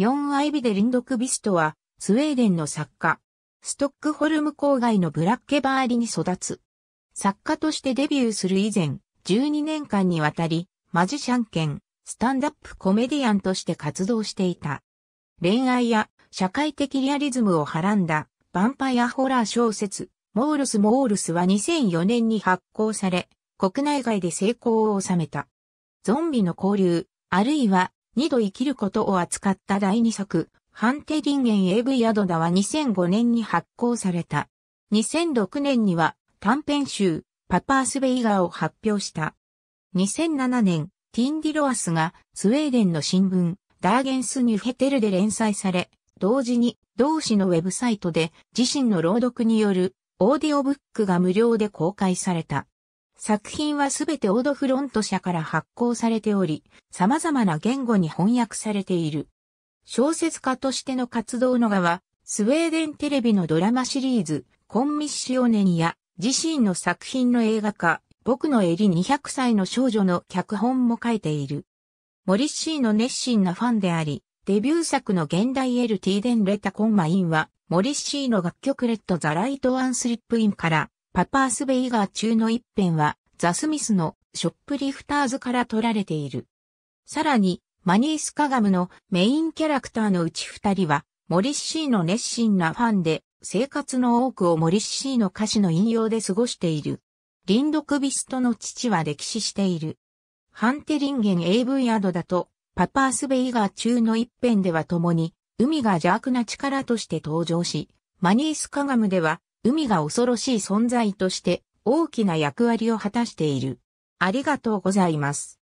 ヨン・アイビデ・リンドクビストは、スウェーデンの作家。ストックホルム郊外のブラッケバーリに育つ。作家としてデビューする以前、12年間にわたり、マジシャン兼、スタンダップコメディアンとして活動していた。恋愛や社会的リアリズムをはらんだ、ヴァンパイアホラー小説、モールス・モールスは2004年に発行され、国内外で成功を収めた。ゾンビの交流、あるいは二度生きることを扱った第二作、ハンテリンゲン AV アドダは2005年に発行された。2006年には短編集、パパースベイガーを発表した。2007年、ティンディロアスがスウェーデンの新聞、ダーゲンスニュヘテルで連載され、同時に同誌のウェブサイトで自身の朗読によるオーディオブックが無料で公開された。作品はすべてオードフロント社から発行されており、様々な言語に翻訳されている。小説家としての活動の側は、スウェーデンテレビのドラマシリーズ、コンミッシオネニや、自身の作品の映画化、僕の襟200歳の少女の脚本も書いている。モリッシーの熱心なファンであり、デビュー作の現代エルティーデンレタコンマインは、モリッシーの楽曲レッドザライトワンスリップインからパパース・ベイガー中の一編は、ザ・スミスのショップリフターズから取られている。さらに、マニース・カガムのメインキャラクターのうち二人は、モリッシーの熱心なファンで、生活の多くをモリッシーの歌詞の引用で過ごしている。リンド・クビストの父は歴史している。ハンテリンゲン AV アドだと、パパース・ベイガー中の一編では共に、海が邪悪な力として登場し、マニース・カガムでは、海が恐ろしい存在として大きな役割を果たしている。ありがとうございます。